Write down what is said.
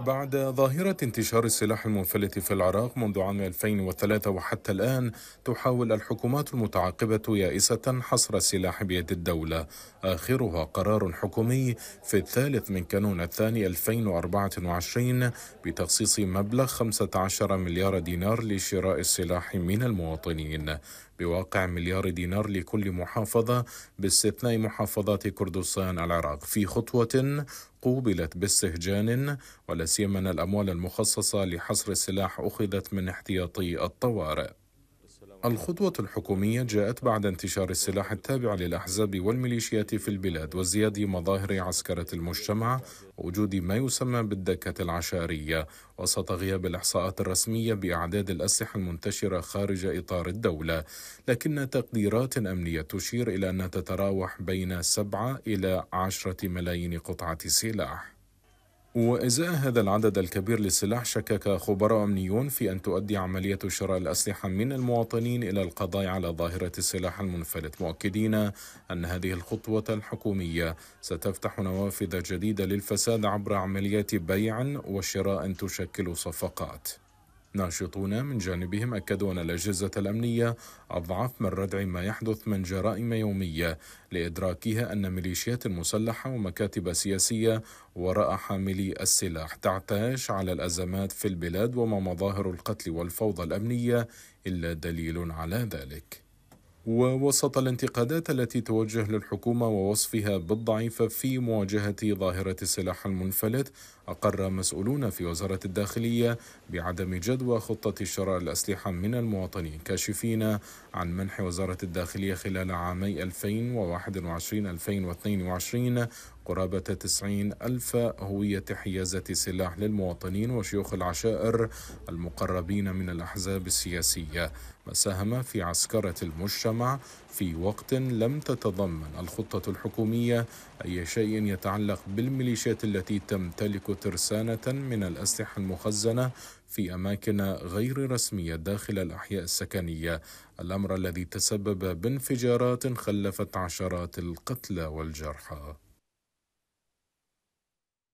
بعد ظاهرة انتشار السلاح المنفلت في العراق منذ عام 2003 وحتى الآن تحاول الحكومات المتعاقبة يائسة حصر السلاح بيد الدولة آخرها قرار حكومي في الثالث من كانون الثاني 2024 بتخصيص مبلغ 15 مليار دينار لشراء السلاح من المواطنين بواقع مليار دينار لكل محافظة باستثناء محافظات كردستان العراق في خطوة قوبلت باستهجان ولا سيما الأموال المخصصة لحصر السلاح أخذت من احتياطي الطوارئ الخطوة الحكومية جاءت بعد انتشار السلاح التابع للأحزاب والميليشيات في البلاد وازدياد مظاهر عسكرة المجتمع وجود ما يسمى بالدكة العشائرية وسط غياب الإحصاءات الرسمية بأعداد الأسلحة المنتشرة خارج إطار الدولة لكن تقديرات أمنية تشير إلى أنها تتراوح بين 7 إلى 10 ملايين قطعة سلاح وإزاء هذا العدد الكبير للسلاح شكك خبراء أمنيون في أن تؤدي عملية شراء الأسلحة من المواطنين إلى القضاء على ظاهرة السلاح المنفلت مؤكدين أن هذه الخطوة الحكومية ستفتح نوافذ جديدة للفساد عبر عمليات بيع وشراء تشكل صفقات ناشطون من جانبهم أكدوا أن الأجهزة الأمنية أضعف من ردع ما يحدث من جرائم يومية لإدراكها أن ميليشيات مسلحة ومكاتب سياسية وراء حاملي السلاح تعتاش على الأزمات في البلاد وما مظاهر القتل والفوضى الأمنية إلا دليل على ذلك ووسط الانتقادات التي توجه للحكومة ووصفها بالضعيفة في مواجهة ظاهرة السلاح المنفلت أقر مسؤولون في وزارة الداخلية بعدم جدوى خطة شراء الأسلحة من المواطنين كاشفين عن منح وزارة الداخلية خلال عامي 2021-2022 قرابة 90 ألف هوية حيازة سلاح للمواطنين وشيوخ العشائر المقربين من الأحزاب السياسية ما ساهم في عسكرة المجتمع في وقت لم تتضمن الخطة الحكومية أي شيء يتعلق بالميليشيات التي تمتلك ترسانة من الأسلحة المخزنة في أماكن غير رسمية داخل الأحياء السكنية الأمر الذي تسبب بانفجارات خلفت عشرات القتلى والجرحى